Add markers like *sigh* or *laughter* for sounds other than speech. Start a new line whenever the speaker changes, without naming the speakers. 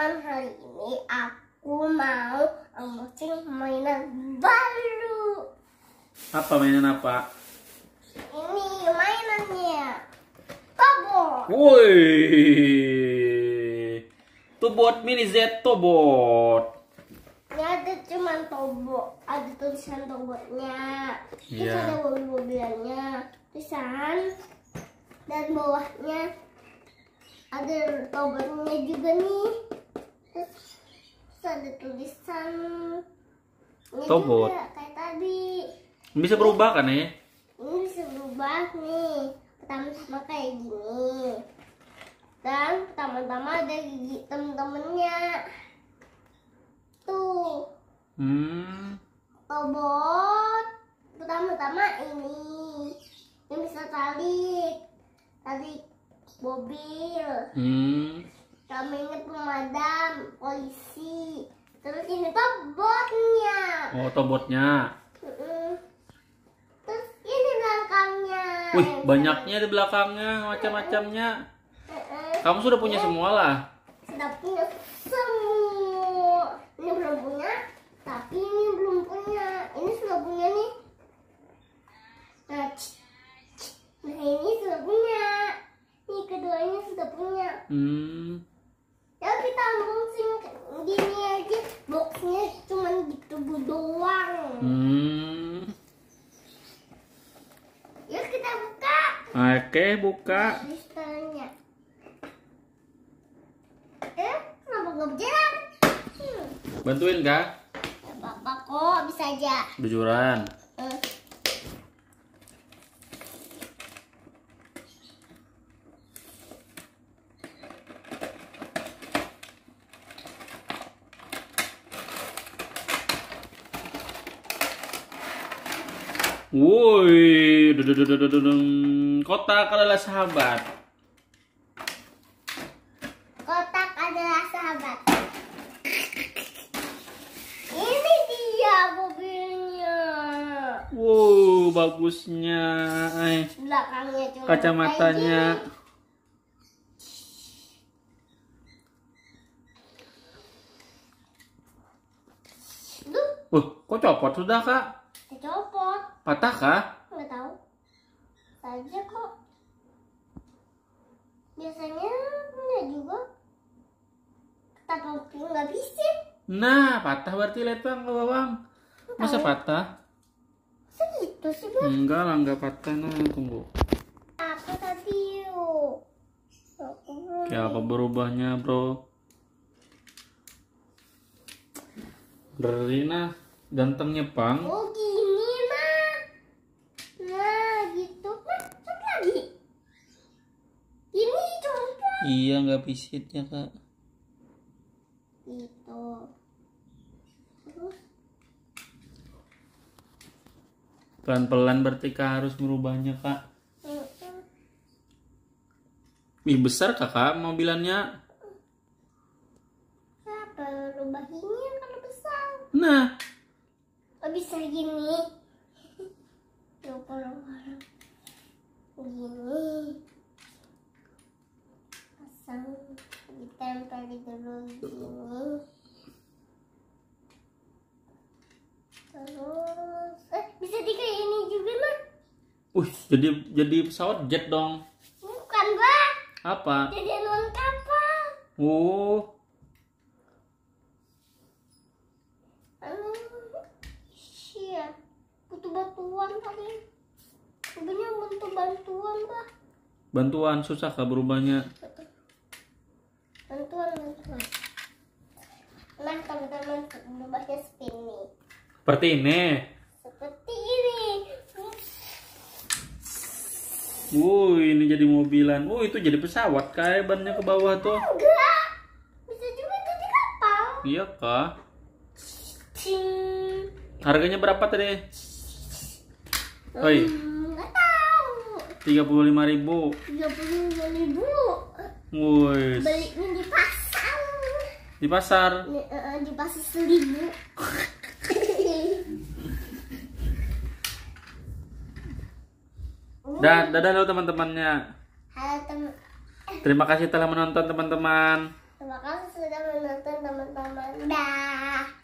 malam hari ini aku mau unboxing mainan baru.
Apa mainan apa?
Ini mainannya. Tobot.
Woi. Tobot mini Z Tobot.
Ini ada cuman tobot, ada tulisan tobotnya. Terus yeah. ada mobil-mobilannya. Tulisan dan bawahnya ada tobotnya juga nih terus ada tulisan tobot juga, kayak tadi
bisa berubah kan ya ini
bisa berubah nih pertama sama kayak gini dan pertama-tama ada gigi temen-temennya tuh
hmm.
tobot pertama-tama ini ini bisa tarik tarik mobil hmm ini pemadam polisi terus ini tobotnya. oh tobotnya. terus ini belakangnya wih banyaknya
di belakangnya macam-macamnya kamu sudah punya iya. semua lah
sudah punya semua ini belum punya tapi ini belum punya ini sudah punya nih nah, nah ini sudah punya ini keduanya sudah punya hmm.
Hmm.
Yuk kita buka.
Oke, buka.
Kristalnya. Eh, kenapa nggak berjalan?
Hmm. Bantuin kak?
Gak apa-apa kok, bisa aja.
Bejuran. Woi, kotak adalah sahabat.
Kotak adalah sahabat. Ini dia mobilnya.
Wow, bagusnya. Eh,
belakangnya cuma kacamatanya.
Wah, kok copot sudah kak? Patah kah?
Nggak tahu. Saja kok. Biasanya enggak juga. Kita waktu nggak bisa.
Nah, patah berarti lihat bang, ke bawang. Masa patah?
Segitu sih
bang. Enggak lah, enggak patah. Nah, tunggu.
Apa tadi yuk? Ya apa
berubahnya bro? Berina, gantengnya bang. Oh, Iya, nggak visitnya kak.
Itu. Terus?
Pelan-pelan berarti kak harus merubahnya kak. Ih besar kakak mobilannya.
Kenapa rubahinnya karena besar? Nah. Lebih besar gini. Lupa-lupa. *laughs* terus eh bisa dikayak ini juga mah
uh jadi jadi pesawat jet dong
bukan gua apa jadi non kapal uh Iya, butuh bantuan kali. butuh bantuan, Pak.
Bantuan susah kah berubahnya?
Bantuan, bantuan. Nah,
teman-teman, berubahnya speed. Seperti ini. Seperti ini. Wuh, ini jadi mobilan. Wuh, itu jadi pesawat. Kayak bannya ke bawah tuh. Enggak. Bisa juga jadi kapal. Iya kak. Cing. Harganya berapa tadi? Oi. Enggak hmm, tahu. lima ribu.
lima ribu.
Woi.
Belinya di pasar. Di pasar? Eh, eh, di pasar seribu. *laughs* Dan
dadah lo teman-temannya. Halo teman. Terima kasih telah menonton teman-teman.
Terima kasih sudah menonton teman-teman. Dah.